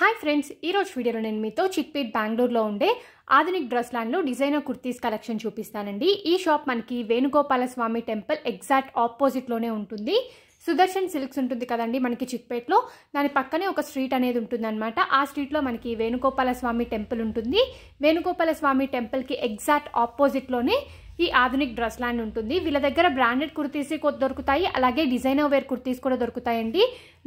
hi friends ఈరోజు వీడియోలో నేను మీతో చిక్పేట్ బెంగళూరులో ఉండే ఆధునిక్ డ్రెస్ ల్యాండ్లో డిజైనర్ కుర్తీస్ కలెక్షన్ చూపిస్తానండి ఈ షాప్ మనకి వేణుగోపాల స్వామి టెంపుల్ ఎగ్జాక్ట్ ఆపోజిట్లోనే ఉంటుంది సుదర్శన్ సిల్క్స్ ఉంటుంది కదండి మనకి చిక్పేట్లో దాని పక్కనే ఒక స్ట్రీట్ అనేది ఉంటుందన్నమాట ఆ స్ట్రీట్లో మనకి వేణుగోపాల స్వామి టెంపుల్ ఉంటుంది వేణుగోపాల స్వామి టెంపుల్కి ఎగ్జాక్ట్ ఆపోజిట్లోనే ఈ ఆధునిక్ డ్రెస్ ల్యాండ్ ఉంటుంది వీళ్ళ దగ్గర బ్రాండెడ్ కుర్తీస్ దొరుకుతాయి అలాగే డిజైనర్ వేర్ కుర్తీస్ కూడా దొరుకుతాయండి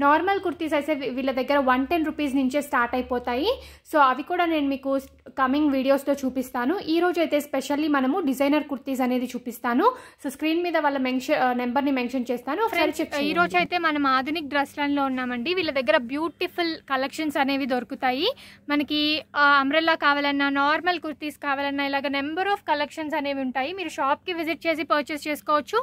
నార్మల్ కుర్తీస్ అయితే వీళ్ళ దగ్గర వన్ టెన్ రూపీస్ నుంచే స్టార్ట్ అయిపోతాయి సో అవి కూడా నేను మీకు కమింగ్ వీడియోస్లో చూపిస్తాను ఈరోజు అయితే స్పెషల్లీ మనము డిజైనర్ కుర్తీస్ అనేది చూపిస్తాను సో స్క్రీన్ మీద వాళ్ళ మెన్షన్ నెంబర్ని మెన్షన్ చేస్తాను ఈరోజు అయితే మనం ఆధునిక్ డ్రెస్ లైన్లో ఉన్నామండి వీళ్ళ దగ్గర బ్యూటిఫుల్ కలెక్షన్స్ అనేవి దొరుకుతాయి మనకి అంబ్రెల్లా కావాలన్నా నార్మల్ కుర్తీస్ కావాలన్నా ఇలాగ నెంబర్ ఆఫ్ కలెక్షన్స్ అనేవి ఉంటాయి మీరు షాప్కి విజిట్ చేసి పర్చేస్ చేసుకోవచ్చు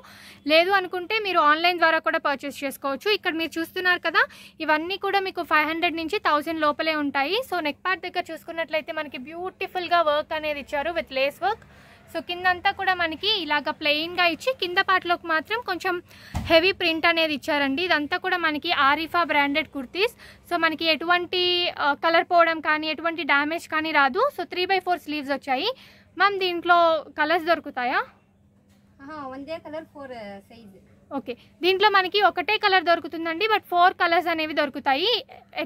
లేదు అనుకుంటే మీరు ఆన్లైన్ ద్వారా కూడా పర్చేస్ చేసుకోవచ్చు ఇక్కడ మీరు చూస్తున్నారు కదా ఇవన్నీ కూడా మీకు ఫైవ్ నుంచి థౌసండ్ లోపలే ఉంటాయి సో నెక్ పార్ట్ దగ్గర చూసుకున్నట్లయితే మనకి బ్యూటిఫుల్గా వర్క్ అనేది ఇచ్చారు విత్ లేస్ వర్క్ సో కిందంతా కూడా మనకి ఇలాగ ప్లెయిన్గా ఇచ్చి కింద పాటలోకి మాత్రం కొంచెం హెవీ ప్రింట్ అనేది ఇచ్చారండి ఇదంతా కూడా మనకి ఆరిఫా బ్రాండెడ్ కుర్తీస్ సో మనకి ఎటువంటి కలర్ పోవడం కానీ ఎటువంటి డ్యామేజ్ కానీ రాదు so three by four sleeves వచ్చాయి మ్యామ్ దీంట్లో కలర్స్ దొరుకుతాయా కలర్ ఫోర్ ఓకే దీంట్లో మనకి ఒకటే కలర్ దొరుకుతుందండి బట్ ఫోర్ కలర్స్ అనేవి దొరుకుతాయి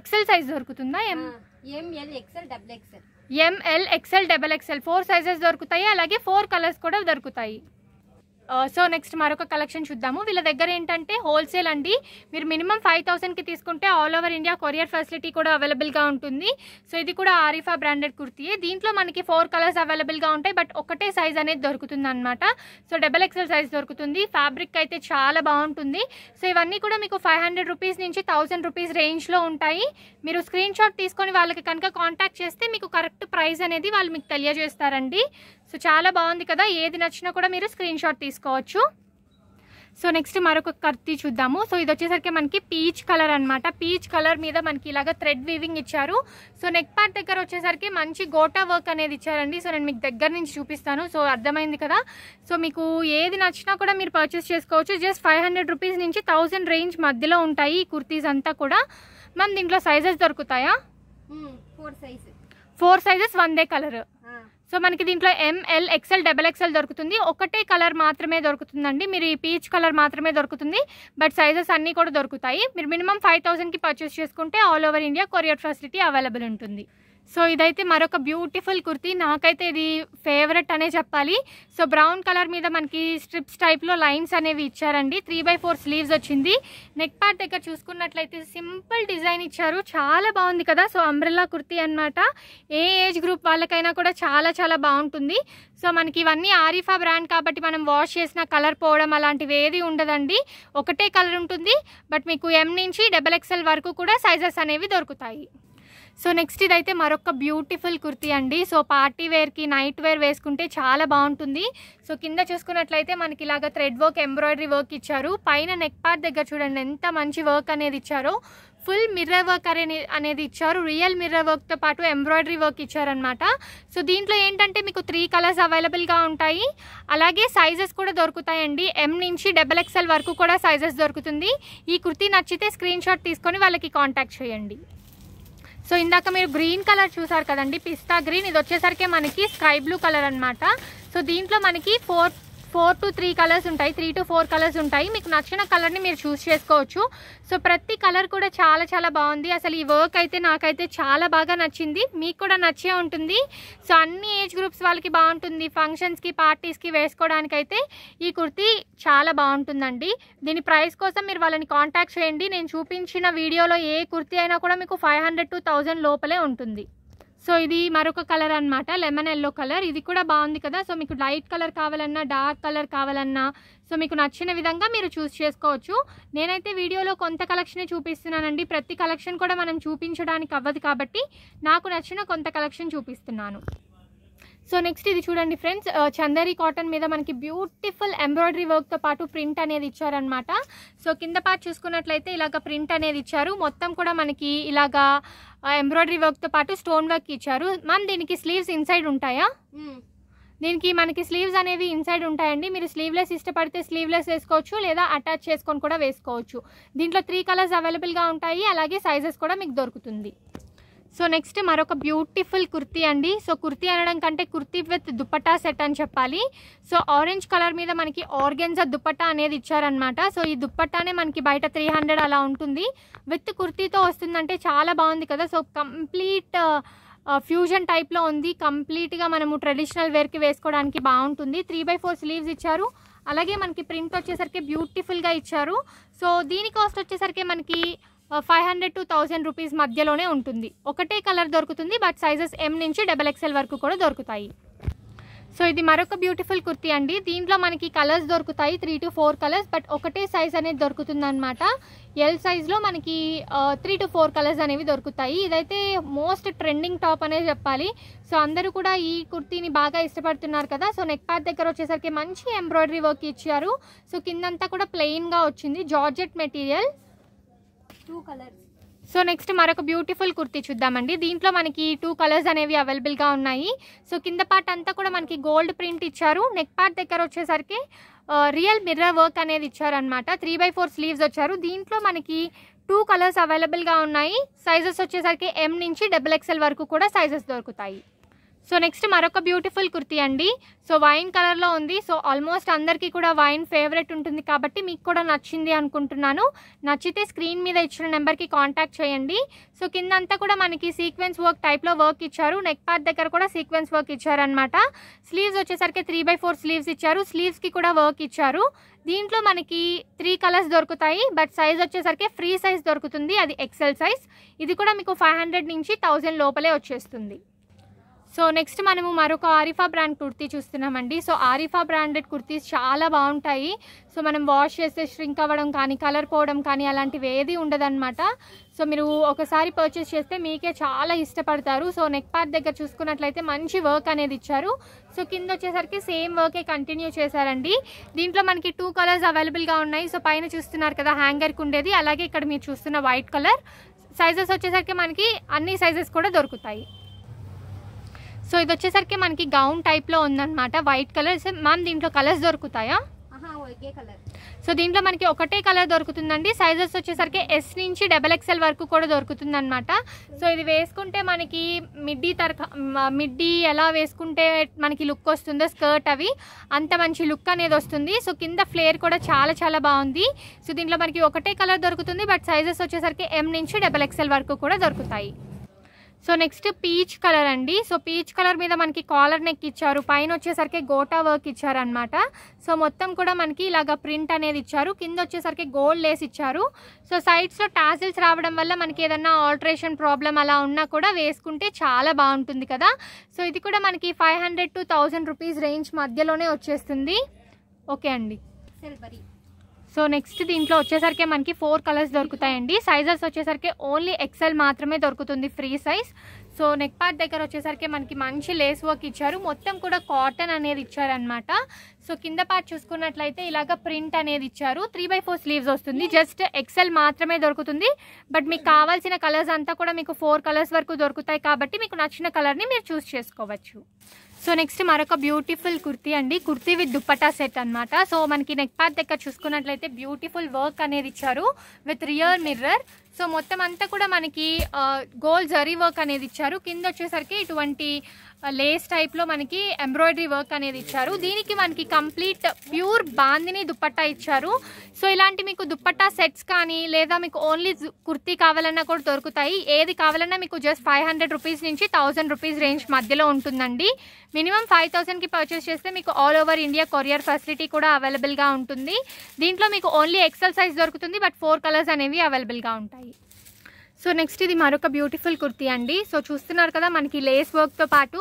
ఎక్సెల్ సైజ్ దొరుకుతుందా M L XL double XL M L XL double XL four sizes దొరుకుతాయి అలాగే ఫోర్ కలర్స్ కూడా దొరుకుతాయి సో నెక్స్ట్ మరొక కలెక్షన్ చూద్దాము వీళ్ళ దగ్గర ఏంటంటే హోల్సేల్ అండి మీరు మినిమం ఫైవ్ థౌసండ్కి తీసుకుంటే all over India courier facility కూడా అవైలబుల్గా ఉంటుంది సో ఇది కూడా ఆరిఫా బ్రాండెడ్ కుర్తీయే దీంట్లో మనకి ఫోర్ కలర్స్ అవైలబుల్గా ఉంటాయి బట్ ఒకటే సైజ్ అనేది దొరుకుతుంది అనమాట సో డబల్ ఎక్సెల్ సైజ్ దొరుకుతుంది ఫ్యాబ్రిక్ అయితే చాలా బాగుంటుంది సో ఇవన్నీ కూడా మీకు ఫైవ్ హండ్రెడ్ రూపీస్ నుంచి థౌసండ్ రూపీస్ రేంజ్లో ఉంటాయి మీరు స్క్రీన్ షాట్ తీసుకొని వాళ్ళకి కనుక కాంటాక్ట్ చేస్తే మీకు కరెక్ట్ ప్రైస్ అనేది వాళ్ళు మీకు తెలియజేస్తారండి సో చాలా బాగుంది కదా ఏది నచ్చినా కూడా మీరు స్క్రీన్ షాట్ తీసుకోవచ్చు సో నెక్స్ట్ మరొక కర్తి చూద్దాము సో ఇది వచ్చేసరికి మనకి పీచ్ కలర్ అనమాట పీచ్ కలర్ మీద మనకి ఇలాగ థ్రెడ్ వీవింగ్ ఇచ్చారు సో నెక్ పార్ట్ దగ్గర వచ్చేసరికి మంచి గోటా వర్క్ అనేది ఇచ్చారండి సో నేను మీకు దగ్గర నుంచి చూపిస్తాను సో అర్థమైంది కదా సో మీకు ఏది నచ్చినా కూడా మీరు పర్చేస్ చేసుకోవచ్చు జస్ట్ ఫైవ్ హండ్రెడ్ రూపీస్ నుంచి థౌజండ్ రేంజ్ మధ్యలో ఉంటాయి ఈ కుర్తీస్ అంతా కూడా మ్యామ్ దీంట్లో సైజెస్ దొరుకుతాయా four sizes four sizes one day colour so మనకి దీంట్లో ఎంఎల్ ఎక్సెల్ డబల్ ఎక్సెల్ దొరుకుతుంది ఒకటే కలర్ మాత్రమే దొరుకుతుందండి మీరు ఈ పీచ్ కలర్ మాత్రమే దొరుకుతుంది బట్ సైజెస్ అన్నీ కూడా దొరుకుతాయి మీరు మినిమం ఫైవ్ థౌసండ్కి పర్చేస్ చేసుకుంటే all over India courier facility available ఉంటుంది సో ఇదైతే మరొక బ్యూటిఫుల్ కుర్తీ నాకైతే ఇది ఫేవరెట్ అనే చెప్పాలి సో బ్రౌన్ కలర్ మీద మనకి స్ట్రిప్స్ టైప్లో లైన్స్ అనేవి ఇచ్చారండి త్రీ బై ఫోర్ స్లీవ్స్ వచ్చింది నెక్ పార్ట్ దగ్గర చూసుకున్నట్లయితే సింపుల్ డిజైన్ ఇచ్చారు చాలా బాగుంది కదా సో అంబ్రెల్లా కుర్తీ అనమాట ఏ ఏజ్ గ్రూప్ వాళ్ళకైనా కూడా చాలా చాలా బాగుంటుంది సో మనకి ఇవన్నీ ఆరిఫా బ్రాండ్ కాబట్టి మనం వాష్ చేసిన కలర్ పోవడం అలాంటివి ఏది ఉండదండి ఒకటే కలర్ ఉంటుంది బట్ మీకు ఎం నుంచి డబల్ ఎక్స్ఎల్ వరకు కూడా సైజెస్ అనేవి దొరుకుతాయి సో నెక్స్ట్ ఇదైతే మరొక బ్యూటిఫుల్ కుర్తీ అండి సో పార్టీ వేర్కి నైట్ వేర్ వేసుకుంటే చాలా బాగుంటుంది సో కింద చూసుకున్నట్లయితే మనకి ఇలాగ థ్రెడ్ వర్క్ ఎంబ్రాయిడరీ వర్క్ ఇచ్చారు పైన నెక్ పార్ట్ దగ్గర చూడండి ఎంత మంచి వర్క్ అనేది ఇచ్చారో ఫుల్ మిర్రర్ వర్క్ అనేది ఇచ్చారు రియల్ మిర్రర్ వర్క్తో పాటు ఎంబ్రాయిడరీ వర్క్ ఇచ్చారనమాట సో దీంట్లో ఏంటంటే మీకు త్రీ కలర్స్ అవైలబుల్గా ఉంటాయి అలాగే సైజెస్ కూడా దొరుకుతాయండి ఎం నుంచి డబల్ ఎక్స్ఎల్ వరకు కూడా సైజెస్ దొరుకుతుంది ఈ కుర్తీ నచ్చితే స్క్రీన్ షాట్ తీసుకొని వాళ్ళకి కాంటాక్ట్ చేయండి సో ఇందాక మీరు గ్రీన్ కలర్ చూసారు కదండి పిస్తా గ్రీన్ ఇది వచ్చేసరికి మనకి స్కై బ్లూ కలర్ అనమాట సో దీంట్లో మనకి four four to three colours ఉంటాయి త్రీ టు ఫోర్ కలర్స్ ఉంటాయి మీకు నచ్చిన కలర్ని మీరు చూస్ చేసుకోవచ్చు సో ప్రతి కలర్ కూడా చాలా చాలా బాగుంది అసలు ఈ వర్క్ అయితే నాకైతే చాలా బాగా నచ్చింది మీకు కూడా నచ్చే ఉంటుంది సో అన్ని ఏజ్ గ్రూప్స్ వాళ్ళకి బాగుంటుంది ఫంక్షన్స్కి పార్టీస్కి వేసుకోవడానికి అయితే ఈ కుర్తీ చాలా బాగుంటుందండి దీని ప్రైస్ కోసం మీరు వాళ్ళని కాంటాక్ట్ చేయండి నేను చూపించిన వీడియోలో ఏ కుర్తీ అయినా కూడా మీకు ఫైవ్ హండ్రెడ్ టు థౌజండ్ లోపలే ఉంటుంది సో ఇది మరొక కలర్ అనమాట లెమన్ ఎల్లో కలర్ ఇది కూడా బాగుంది కదా సో మీకు లైట్ కలర్ కావాలన్నా డార్క్ కలర్ కావాలన్నా సో మీకు నచ్చిన విధంగా మీరు చూస్ చేసుకోవచ్చు నేనైతే వీడియోలో కొంత కలెక్షనే చూపిస్తున్నానండి ప్రతి కలెక్షన్ కూడా మనం చూపించడానికి అవ్వదు కాబట్టి నాకు నచ్చిన కొంత కలెక్షన్ చూపిస్తున్నాను సో నెక్స్ట్ ఇది చూడండి ఫ్రెండ్స్ చందరి కాటన్ మీద మనకి బ్యూటిఫుల్ ఎంబ్రాయిడరీ వర్క్తో పాటు ప్రింట్ అనేది ఇచ్చారనమాట సో కింద పాటు చూసుకున్నట్లయితే ఇలాగ ప్రింట్ అనేది ఇచ్చారు మొత్తం కూడా మనకి ఇలాగా ఎంబ్రాయిడరీ వర్క్తో పాటు స్టోన్ వర్క్ ఇచ్చారు మన దీనికి స్లీవ్స్ ఇన్సైడ్ ఉంటాయా దీనికి మనకి స్లీవ్స్ అనేవి ఇన్సైడ్ ఉంటాయండి మీరు స్లీవ్లెస్ ఇష్టపడితే స్లీవ్లెస్ వేసుకోవచ్చు లేదా అటాచ్ చేసుకొని కూడా వేసుకోవచ్చు దీంట్లో త్రీ కలర్స్ అవైలబుల్గా ఉంటాయి అలాగే సైజెస్ కూడా మీకు దొరుకుతుంది సో నెక్స్ట్ మరొక బ్యూటిఫుల్ కుర్తీ అండి సో కుర్తీ అనడం కంటే కుర్తీ విత్ దుపటా సెట్ అని చెప్పాలి సో ఆరెంజ్ కలర్ మీద మనకి ఆర్గెన్జా దుపటా అనేది ఇచ్చారనమాట సో ఈ దుప్పటానే మనకి బయట త్రీ హండ్రెడ్ అలా ఉంటుంది విత్ కుర్తీతో వస్తుందంటే చాలా బాగుంది కదా సో కంప్లీట్ ఫ్యూజన్ టైప్లో ఉంది కంప్లీట్గా మనము ట్రెడిషనల్ వేర్కి వేసుకోవడానికి బాగుంటుంది త్రీ బై ఫోర్ స్లీవ్స్ ఇచ్చారు అలాగే మనకి ప్రింట్ వచ్చేసరికి బ్యూటిఫుల్గా ఇచ్చారు సో దీని కాస్ట్ వచ్చేసరికి మనకి five hundred to thousand rupees మధ్యలోనే ఉంటుంది ఒకటే కలర్ దొరుకుతుంది బట్ సైజెస్ ఎం నుంచి డబల్ ఎక్స్ఎల్ వరకు కూడా దొరుకుతాయి సో ఇది మరొక బ్యూటిఫుల్ కుర్తీ అండి దీంట్లో మనకి కలర్స్ దొరుకుతాయి three to four colours but ఒకటే సైజ్ అనేది దొరుకుతుంది అనమాట ఎల్ సైజ్లో మనకి త్రీ టు ఫోర్ కలర్స్ అనేవి దొరుకుతాయి ఇదైతే మోస్ట్ ట్రెండింగ్ టాప్ అనేది చెప్పాలి సో అందరూ కూడా ఈ కుర్తీని బాగా ఇష్టపడుతున్నారు కదా సో నెక్ పార్ట్ దగ్గర వచ్చేసరికి మంచి ఎంబ్రాయిడరీ వర్క్ ఇచ్చారు సో కిందంతా కూడా ప్లెయిన్గా వచ్చింది georgette material two colours so next మరొక బ్యూటిఫుల్ కుర్తీ చూద్దామండి దీంట్లో మనకి టూ కలర్స్ అనేవి అవైలబుల్గా ఉన్నాయి సో కింద పార్ట్ అంతా కూడా మనకి గోల్డ్ ప్రింట్ ఇచ్చారు నెక్ పార్ట్ దగ్గర వచ్చేసరికి రియల్ మిర్రర్ వర్క్ అనేది ఇచ్చారనమాట త్రీ బై ఫోర్ స్లీవ్స్ వచ్చారు దీంట్లో మనకి టూ కలర్స్ అవైలబుల్గా ఉన్నాయి సైజెస్ వచ్చేసరికి ఎం నుంచి డబుల్ ఎక్స్ఎల్ వరకు కూడా సైజెస్ దొరుకుతాయి సో నెక్స్ట్ మరొక బ్యూటిఫుల్ కుర్తీ అండి సో వైన్ కలర్లో ఉంది సో ఆల్మోస్ట్ అందరికీ కూడా వైన్ ఫేవరెట్ ఉంటుంది కాబట్టి మీకు కూడా నచ్చింది అనుకుంటున్నాను నచ్చితే స్క్రీన్ మీద ఇచ్చిన నెంబర్కి కాంటాక్ట్ చేయండి సో కిందంతా కూడా మనకి సీక్వెన్స్ వర్క్ టైప్లో వర్క్ ఇచ్చారు నెక్ పార్ట్ దగ్గర కూడా సీక్వెన్స్ వర్క్ ఇచ్చారనమాట స్లీవ్స్ వచ్చేసరికి త్రీ బై ఫోర్ స్లీవ్స్ ఇచ్చారు స్లీవ్స్కి కూడా వర్క్ ఇచ్చారు దీంట్లో మనకి త్రీ కలర్స్ దొరుకుతాయి బట్ సైజ్ వచ్చేసరికి ఫ్రీ సైజ్ దొరుకుతుంది అది ఎక్సెల్ సైజ్ ఇది కూడా మీకు ఫైవ్ నుంచి థౌజండ్ లోపలే వచ్చేస్తుంది సో నెక్స్ట్ మనము మరొక ఆరిఫా బ్రాండ్ కుర్తీ చూస్తున్నామండి సో ఆరిఫా బ్రాండెడ్ కుర్తీస్ చాలా బాగుంటాయి సో మనం వాష్ చేస్తే ష్రింక్ అవ్వడం కానీ కలర్ పోవడం కానీ అలాంటివి ఏది ఉండదన్నమాట సో మీరు ఒకసారి పర్చేస్ చేస్తే మీకే చాలా ఇష్టపడతారు సో నెక్ పార్ట్ దగ్గర చూసుకున్నట్లయితే మంచి వర్క్ అనేది ఇచ్చారు సో కింద వచ్చేసరికి సేమ్ వర్కే కంటిన్యూ చేశారండి దీంట్లో మనకి టూ కలర్స్ అవైలబుల్గా ఉన్నాయి సో పైన చూస్తున్నారు కదా హ్యాంగర్కి ఉండేది అలాగే ఇక్కడ మీరు చూస్తున్న వైట్ కలర్ సైజెస్ వచ్చేసరికి మనకి అన్ని సైజెస్ కూడా దొరుకుతాయి సో ఇది వచ్చేసరికి మనకి గౌన్ టైప్లో ఉందన్నమాట వైట్ కలర్స్ మ్యామ్ దీంట్లో కలర్స్ దొరుకుతాయా సో దీంట్లో మనకి ఒకటే కలర్ దొరుకుతుందండి సైజెస్ వచ్చేసరికి ఎస్ నుంచి డబల్ ఎక్స్ఎల్ వరకు కూడా దొరుకుతుంది అనమాట సో ఇది వేసుకుంటే మనకి మిడ్డీ తరక మిడ్డీ ఎలా వేసుకుంటే మనకి లుక్ వస్తుందో స్కర్ట్ అవి అంత మంచి లుక్ అనేది వస్తుంది సో కింద ఫ్లేర్ కూడా చాలా చాలా బాగుంది సో దీంట్లో మనకి ఒకటే కలర్ దొరుకుతుంది బట్ సైజెస్ వచ్చేసరికి ఎం నుంచి డబల్ ఎక్స్ఎల్ వరకు కూడా దొరుకుతాయి సో నెక్స్ట్ పీచ్ కలర్ అండి సో పీచ్ కలర్ మీద మనకి కాలర్ నెక్ ఇచ్చారు పైన వచ్చేసరికి గోటా వర్క్ ఇచ్చారనమాట సో మొత్తం కూడా మనకి ఇలాగ ప్రింట్ అనేది ఇచ్చారు కింద వచ్చేసరికి గోల్డ్ లేస్ ఇచ్చారు సో సైడ్స్లో టాసిల్స్ రావడం వల్ల మనకి ఏదన్నా ఆల్ట్రేషన్ ప్రాబ్లం అలా ఉన్నా కూడా వేసుకుంటే చాలా బాగుంటుంది కదా సో ఇది కూడా మనకి five hundred to thousand rupees range మధ్యలోనే వచ్చేస్తుంది ఓకే అండి సిల్వరీ సో నెక్స్ట్ దీంట్లో వచ్చేసరికి మనకి ఫోర్ కలర్స్ దొరుకుతాయండి సైజెస్ వచ్చేసరికి ఓన్లీ ఎక్సెల్ మాత్రమే దొరుకుతుంది free size so neck part దగ్గర వచ్చేసరికి మనకి మంచి లేస్ వర్క్ ఇచ్చారు మొత్తం కూడా కాటన్ అనేది ఇచ్చారనమాట సో కింద పార్ట్ చూసుకున్నట్లయితే ఇలాగ ప్రింట్ అనేది ఇచ్చారు త్రీ బై ఫోర్ స్లీవ్స్ వస్తుంది జస్ట్ ఎక్సెల్ మాత్రమే దొరుకుతుంది బట్ మీకు కావాల్సిన కలర్స్ అంతా కూడా మీకు ఫోర్ కలర్స్ వరకు దొరుకుతాయి కాబట్టి మీకు నచ్చిన కలర్ని మీరు చూస్ చేసుకోవచ్చు సో నెక్స్ట్ మరొక బ్యూటిఫుల్ కుర్తీ అండి కుర్తీ విత్ దుప్పటా సెట్ అనమాట సో మనకి నెక్ పాత్ దగ్గర చూసుకున్నట్లయితే బ్యూటిఫుల్ వర్క్ అనేది ఇచ్చారు విత్ రియర్ మిర్రర్ సో మొత్తం అంతా కూడా మనకి గోల్డ్ జరీ వర్క్ అనేది ఇచ్చారు కింద వచ్చేసరికి ఇటువంటి లేస్ టైప్లో మనకి ఎంబ్రాయిడరీ వర్క్ అనేది ఇచ్చారు దీనికి మనకి కంప్లీట్ ప్యూర్ బాందిని దుప్పట్టా ఇచ్చారు సో ఇలాంటి మీకు దుప్పట్టా సెట్స్ కానీ లేదా మీకు ఓన్లీ కుర్తీ కావాలన్నా కూడా దొరుకుతాయి ఏది కావాలన్నా మీకు జస్ట్ ఫైవ్ హండ్రెడ్ రూపీస్ నుంచి థౌజండ్ రూపీస్ రేంజ్ మధ్యలో ఉంటుందండి మినిమం ఫైవ్ థౌసండ్కి పర్చేస్ చేస్తే మీకు all over India courier facility కూడా అవైలబుల్గా ఉంటుంది దీంట్లో మీకు ఓన్లీ ఎక్సర్సైజ్ సైజ్ దొరుకుతుంది బట్ ఫోర్ కలర్స్ అనేవి అవైలబుల్గా ఉంటాయి సో నెక్స్ట్ ఇది మరొక బ్యూటిఫుల్ కుర్తీ అండి సో చూస్తున్నారు కదా మనకి లేస్ వర్క్తో పాటు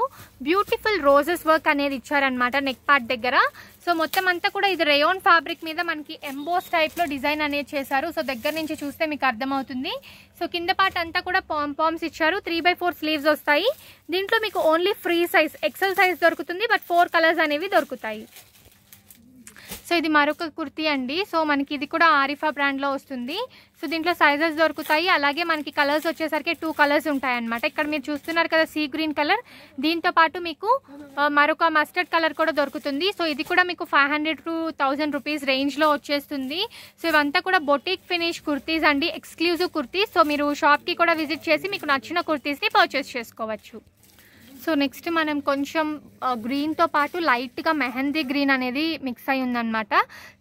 బ్యూటిఫుల్ రోజెస్ వర్క్ అనేది ఇచ్చారనమాట నెక్ పార్ట్ దగ్గర సో మొత్తం అంతా కూడా ఇది రేయోన్ ఫ్యాబ్రిక్ మీద మనకి ఎంబోస్ టైప్లో డిజైన్ అనేది చేశారు సో దగ్గర నుంచి చూస్తే మీకు అర్థమవుతుంది సో కింద పార్ట్ అంతా కూడా పామ్ పామ్స్ ఇచ్చారు త్రీ బై ఫోర్ స్లీవ్స్ వస్తాయి దీంట్లో మీకు only free size XL size దొరుకుతుంది బట్ ఫోర్ కలర్స్ అనేవి దొరుకుతాయి సో ఇది మరొక కుర్తీ అండి సో మనకి ఇది కూడా ఆరిఫా బ్రాండ్లో వస్తుంది సో దీంట్లో సైజెస్ దొరుకుతాయి అలాగే మనకి కలర్స్ వచ్చేసరికి టూ కలర్స్ ఉంటాయి అనమాట ఇక్కడ మీరు చూస్తున్నారు కదా సీ గ్రీన్ కలర్ దీంతో పాటు మీకు మరొక మస్టర్డ్ కలర్ కూడా దొరుకుతుంది సో ఇది కూడా మీకు five hundred to thousand rupees రేంజ్లో వచ్చేస్తుంది సో ఇవంతా కూడా బొటిక్ ఫినిష్ కుర్తీస్ అండి ఎక్స్క్లూజివ్ కుర్తీస్ సో మీరు షాప్కి కూడా విజిట్ చేసి మీకు నచ్చిన కుర్తీస్ని పర్చేస్ చేసుకోవచ్చు సో నెక్స్ట్ మనం కొంచెం గ్రీన్తో పాటు లైట్గా మెహందీ గ్రీన్ అనేది మిక్స్ అయి ఉందనమాట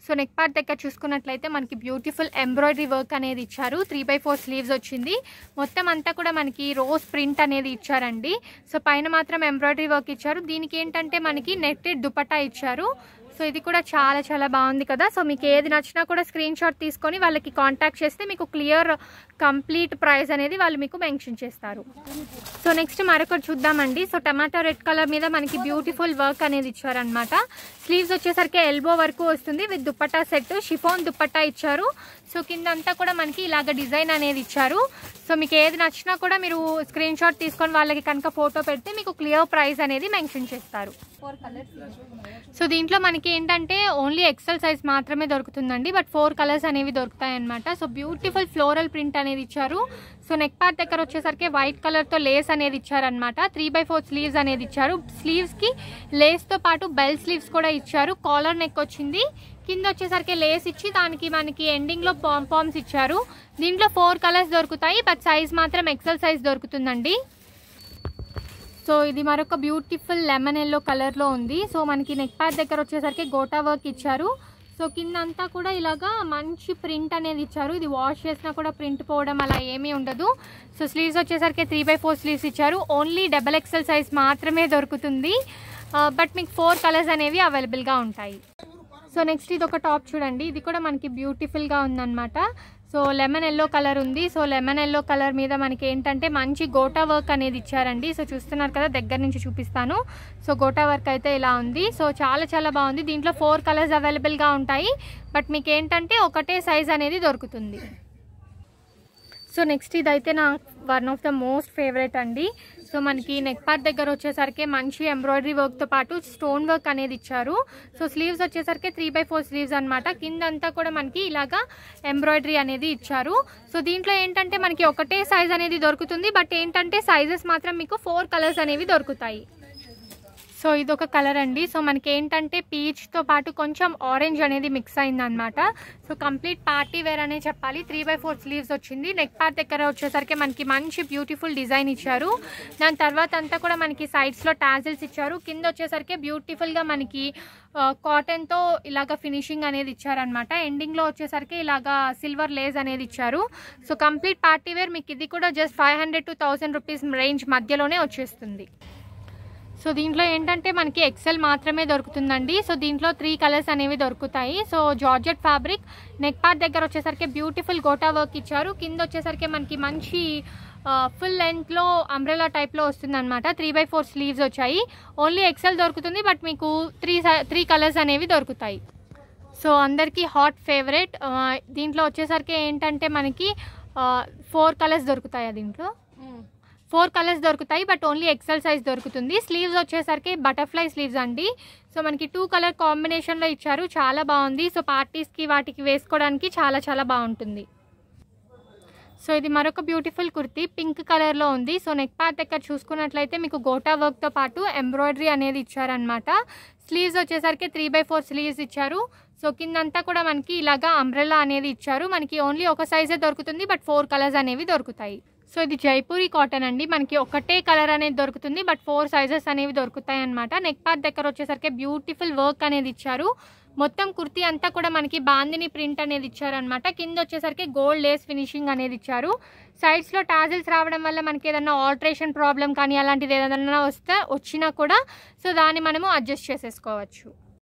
సో నెక్ పార్ట్ దగ్గర చూసుకున్నట్లయితే మనకి బ్యూటిఫుల్ ఎంబ్రాయిడరీ వర్క్ అనేది ఇచ్చారు త్రీ బై ఫోర్ స్లీవ్స్ వచ్చింది మొత్తం అంతా కూడా మనకి రోజ్ ప్రింట్ అనేది ఇచ్చారండి సో పైన మాత్రం ఎంబ్రాయిడరీ వర్క్ ఇచ్చారు దీనికి ఏంటంటే మనకి నెట్టెడ్ దుపటా ఇచ్చారు సో ఇది కూడా చాలా చాలా బాగుంది కదా సో మీకు ఏది నచ్చినా కూడా స్క్రీన్ షాట్ తీసుకొని వాళ్ళకి కాంటాక్ట్ చేస్తే మీకు క్లియర్ కంప్లీట్ ప్రైస్ అనేది వాళ్ళు మీకు మెన్షన్ చేస్తారు సో నెక్స్ట్ మరొకటి చూద్దామండి సో టమాటా రెడ్ కలర్ మీద మనకి బ్యూటిఫుల్ వర్క్ అనేది ఇచ్చారనమాట స్లీవ్స్ వచ్చేసరికి ఎల్బో వరకు వస్తుంది with dupatta set chiffon dupatta ఇచ్చారు సో కింద అంతా కూడా మనకి ఇలాగ డిజైన్ అనేది ఇచ్చారు సో మీకు ఏది నచ్చినా కూడా మీరు స్క్రీన్ షాట్ తీసుకొని వాళ్ళకి కనుక ఫోటో పెడితే మీకు క్లియర్ ప్రైస్ అనేది మెన్షన్ చేస్తారు ఫోర్ కలర్స్ సో దీంట్లో మనకి ఏంటంటే ఓన్లీ ఎక్సెల్ సైజ్ మాత్రమే దొరుకుతుందండి బట్ ఫోర్ కలర్స్ అనేవి దొరుకుతాయి అనమాట సో బ్యూటిఫుల్ ఫ్లోరల్ ప్రింట్ అనేది ఇచ్చారు సో నెక్ పార్ట్ దగ్గర వచ్చేసరికి వైట్ కలర్తో లేస్ అనేది ఇచ్చారనమాట త్రీ బై ఫోర్ స్లీవ్స్ అనేది ఇచ్చారు స్లీవ్స్కి లేస్తో పాటు బెల్ స్లీవ్స్ కూడా ఇచ్చారు కాలర్ నెక్ వచ్చింది కింద వచ్చేసరికి లేస్ ఇచ్చి దానికి మనకి ఎండింగ్లో పాంపామ్స్ ఇచ్చారు దీంట్లో ఫోర్ కలర్స్ దొరుకుతాయి బట్ సైజ్ మాత్రం ఎక్సెల్ సైజ్ దొరుకుతుందండి సో ఇది మరొక బ్యూటిఫుల్ లెమన్ ఎల్లో కలర్లో ఉంది సో మనకి నెక్ ప్యాడ్ దగ్గర వచ్చేసరికి గోటా వర్క్ ఇచ్చారు సో కింద అంతా కూడా ఇలాగా మంచి ప్రింట్ అనేది ఇచ్చారు ఇది వాష్ చేసినా కూడా ప్రింట్ పోవడం అలా ఏమీ ఉండదు సో స్లీవ్స్ వచ్చేసరికి త్రీ బై ఫోర్ స్లీవ్స్ ఇచ్చారు ఓన్లీ డబల్ ఎక్సెల్ సైజ్ మాత్రమే దొరుకుతుంది బట్ మీకు ఫోర్ కలర్స్ అనేవి అవైలబుల్గా ఉంటాయి సో నెక్స్ట్ ఇది ఒక టాప్ చూడండి ఇది కూడా మనకి బ్యూటిఫుల్గా ఉందన్నమాట సో లెమన్ ఎల్లో కలర్ ఉంది సో లెమన్ ఎల్లో కలర్ మీద మనకి ఏంటంటే మంచి గోటా వర్క్ అనేది ఇచ్చారండి సో చూస్తున్నారు కదా దగ్గర నుంచి చూపిస్తాను సో గోటా వర్క్ అయితే ఇలా ఉంది సో చాలా చాలా బాగుంది దీంట్లో ఫోర్ కలర్స్ అవైలబుల్గా ఉంటాయి బట్ మీకు ఏంటంటే ఒకటే సైజ్ అనేది దొరుకుతుంది సో నెక్స్ట్ ఇదైతే నా one of the most favourite అండి సో మనకి నెక్ పార్ట్ దగ్గర వచ్చేసరికి మంచి ఎంబ్రాయిడరీ వర్క్తో పాటు స్టోన్ వర్క్ అనేది ఇచ్చారు సో స్లీవ్స్ వచ్చేసరికి త్రీ బై ఫోర్ స్లీవ్స్ అనమాట కిందంతా కూడా మనకి ఇలాగా ఎంబ్రాయిడరీ అనేది ఇచ్చారు సో దీంట్లో ఏంటంటే మనకి ఒకటే సైజ్ అనేది దొరుకుతుంది బట్ ఏంటంటే సైజెస్ మాత్రం మీకు ఫోర్ కలర్స్ అనేవి దొరుకుతాయి సో ఇది ఒక కలర్ అండి సో మనకి ఏంటంటే పీచ్తో పాటు కొంచెం ఆరెంజ్ అనేది మిక్స్ అయిందనమాట సో కంప్లీట్ పార్టీ వేర్ అనే చెప్పాలి త్రీ బై ఫోర్ స్లీవ్స్ వచ్చింది నెక్ పార్ట్ దగ్గర వచ్చేసరికి మనకి మంచి బ్యూటిఫుల్ డిజైన్ ఇచ్చారు దాని తర్వాత అంతా కూడా మనకి సైడ్స్లో టాజిల్స్ ఇచ్చారు కింద వచ్చేసరికి బ్యూటిఫుల్గా మనకి కాటన్తో ఇలాగ ఫినిషింగ్ అనేది ఇచ్చారనమాట ఎండింగ్లో వచ్చేసరికి ఇలాగ సిల్వర్ లేజ్ అనేది ఇచ్చారు సో కంప్లీట్ పార్టీ వేర్ మీకు ఇది కూడా just five hundred to thousand rupees range మధ్యలోనే వచ్చేస్తుంది సో దీంట్లో ఏంటంటే మనకి ఎక్సెల్ మాత్రమే దొరుకుతుందండి సో దీంట్లో త్రీ కలర్స్ అనేవి దొరుకుతాయి so georgette fabric neck part దగ్గర వచ్చేసరికి బ్యూటిఫుల్ గోటా వర్క్ ఇచ్చారు కింద వచ్చేసరికి మనకి మంచి ఫుల్ లెంత్లో అంబ్రెలా టైప్లో వస్తుందన్నమాట త్రీ బై ఫోర్ స్లీవ్స్ వచ్చాయి ఓన్లీ ఎక్సెల్ దొరుకుతుంది బట్ మీకు త్రీ త్రీ కలర్స్ అనేవి దొరుకుతాయి సో అందరికీ హాట్ ఫేవరెట్ దీంట్లో వచ్చేసరికి ఏంటంటే మనకి ఫోర్ కలర్స్ దొరుకుతాయి దీంట్లో ఫోర్ కలర్స్ దొరుకుతాయి బట్ ఓన్లీ ఎక్సెల్ సైజ్ దొరుకుతుంది స్లీవ్స్ వచ్చేసరికి బటర్ఫ్లై స్లీవ్స్ అండి సో మనకి టూ కలర్ కాంబినేషన్లో ఇచ్చారు చాలా బాగుంది సో పార్టీస్కి వాటికి వేసుకోవడానికి చాలా చాలా బాగుంటుంది సో ఇది మరొక బ్యూటిఫుల్ కుర్తీ పింక్ కలర్లో ఉంది సో నెక్ పార్ట్ దగ్గర చూసుకున్నట్లయితే మీకు గోటా వర్క్తో పాటు ఎంబ్రాయిడరీ అనేది ఇచ్చారనమాట స్లీవ్స్ వచ్చేసరికి త్రీ బై ఫోర్ స్లీవ్స్ ఇచ్చారు సో కిందంతా కూడా మనకి ఇలాగా అంబ్రెల్లా అనేది ఇచ్చారు మనకి ఓన్లీ ఒక సైజే దొరుకుతుంది బట్ ఫోర్ కలర్స్ అనేవి దొరుకుతాయి సో ఇది జైపూరి కాటన్ అండి మనకి ఒకటే కలర్ అనేది దొరుకుతుంది బట్ ఫోర్ సైజెస్ అనేవి దొరుకుతాయి అనమాట నెక్ పార్ట్ దగ్గర వచ్చేసరికి బ్యూటిఫుల్ వర్క్ అనేది ఇచ్చారు మొత్తం కుర్తీ అంతా కూడా మనకి బాందిని ప్రింట్ అనేది ఇచ్చారనమాట కింద వచ్చేసరికి గోల్డ్ లేస్ ఫినిషింగ్ అనేది ఇచ్చారు సైడ్స్లో టాజిల్స్ రావడం వల్ల మనకి ఏదన్నా ఆల్ట్రేషన్ ప్రాబ్లం కానీ అలాంటిది ఏదన్నా వస్తే వచ్చినా కూడా సో దాన్ని మనము అడ్జస్ట్ చేసేసుకోవచ్చు